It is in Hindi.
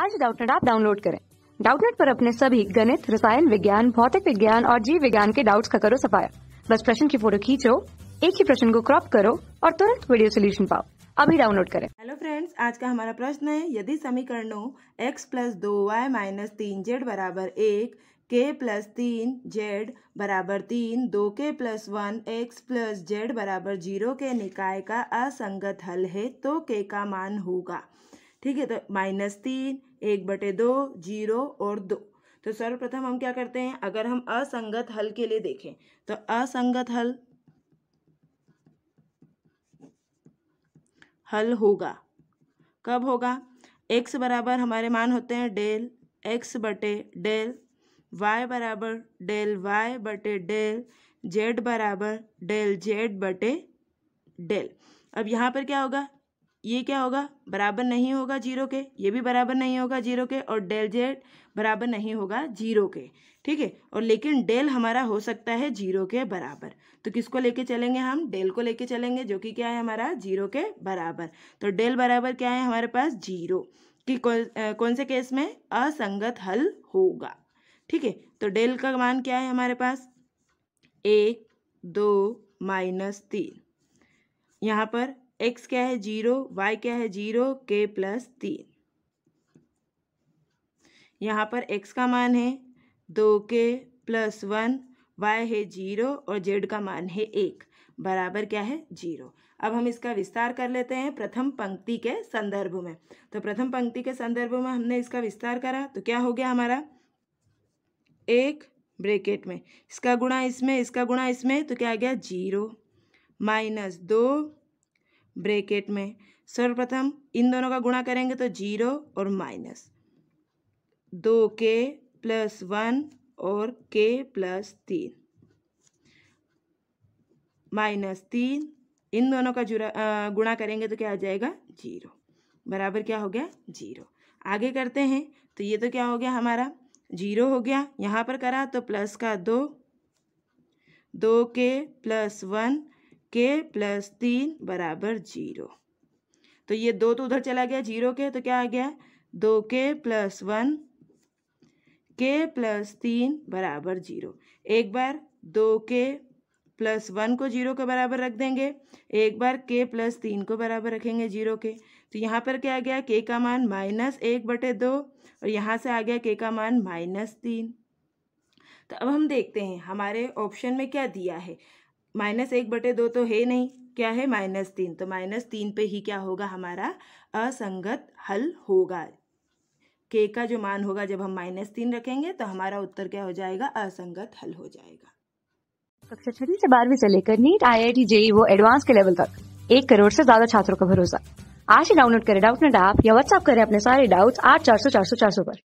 आज डाउटनेट आप डाउनलोड करें डाउटनेट पर अपने सभी गणित रसायन विज्ञान भौतिक विज्ञान और जीव विज्ञान के डाउट्स का करो सफाया बस प्रश्न की फोटो खींचो एक ही प्रश्न को क्रॉप करो और तुरंत वीडियो सोल्यूशन पाओ अभी डाउनलोड करें हेलो फ्रेंड्स आज का हमारा प्रश्न है यदि समीकरणों x प्लस दो वाई माइनस तीन जेड बराबर एक के प्लस तीन जेड बराबर तीन दो के plus one X plus Z बराबर जीरो के निकाय का असंगत हल है तो के का मान होगा ठीक है तो माइनस तीन एक बटे दो जीरो और दो तो सर्वप्रथम हम क्या करते हैं अगर हम असंगत हल के लिए देखें तो असंगत हल हल होगा कब होगा एक्स बराबर हमारे मान होते हैं डेल एक्स बटे डेल वाई बराबर डेल वाई बटे डेल जेड बराबर डेल जेड बटे डेल अब यहाँ पर क्या होगा ये क्या होगा बराबर नहीं होगा जीरो के ये भी बराबर नहीं होगा जीरो के और डेल जेड बराबर नहीं होगा जीरो के ठीक है और लेकिन डेल हमारा हो सकता है जीरो के बराबर तो किसको लेके चलेंगे हम डेल को लेके चलेंगे जो कि क्या है हमारा जीरो के बराबर तो डेल बराबर क्या है हमारे पास जीरो कि कौन कौन से केस में असंगत हल होगा ठीक है तो डेल का मान क्या है हमारे पास एक दो माइनस तीन यहाँ पर एक्स क्या है जीरो वाई क्या है जीरो के प्लस तीन यहाँ पर एक्स का मान है दो के प्लस वन वाई है जीरो और जेड का मान है एक बराबर क्या है जीरो अब हम इसका विस्तार कर लेते हैं प्रथम पंक्ति के संदर्भ में तो प्रथम पंक्ति के संदर्भ में हमने इसका विस्तार करा तो क्या हो गया हमारा एक ब्रेकेट में इसका गुणा इसमें इसका गुणा इसमें तो क्या आ गया जीरो माइनस दो ब्रेकेट में सर्वप्रथम इन दोनों का गुणा करेंगे तो जीरो और माइनस दो के प्लस वन और के प्लस तीन माइनस तीन इन दोनों का जुड़ा गुणा करेंगे तो क्या आ जाएगा जीरो बराबर क्या हो गया जीरो आगे करते हैं तो ये तो क्या हो गया हमारा जीरो हो गया यहाँ पर करा तो प्लस का दो दो के प्लस वन के प्लस तीन बराबर जीरो तो ये दो तो उधर चला गया जीरो के तो क्या आ गया दो के प्लस वन के प्लस तीन बराबर जीरो एक बार दो के प्लस वन को जीरो के बराबर रख देंगे एक बार के प्लस तीन को बराबर रखेंगे जीरो के तो यहाँ पर क्या आ गया के का मान माइनस एक बटे दो और यहाँ से आ गया के का मान माइनस तीन तो अब हम देखते हैं हमारे ऑप्शन में क्या दिया है माइनस एक बटे दो तो है नहीं क्या है माइनस तीन तो माइनस तीन पे ही क्या होगा हमारा असंगत हल होगा के का जो मान होगा जब हम माइनस तीन रखेंगे तो हमारा उत्तर क्या हो जाएगा असंगत हल हो जाएगा कक्षा छठी से बारहवीं से लेकर NEET I I T JEE वो एडवांस के लेवल तक एक करोड़ से ज्यादा छात्रों का भरोसा आज ही डाउनलोड करें डाउट नेट ऐप या व्हाट्सएप करें अपने सारे डाउट्स आठ चार सौ चार सौ चार सौ पर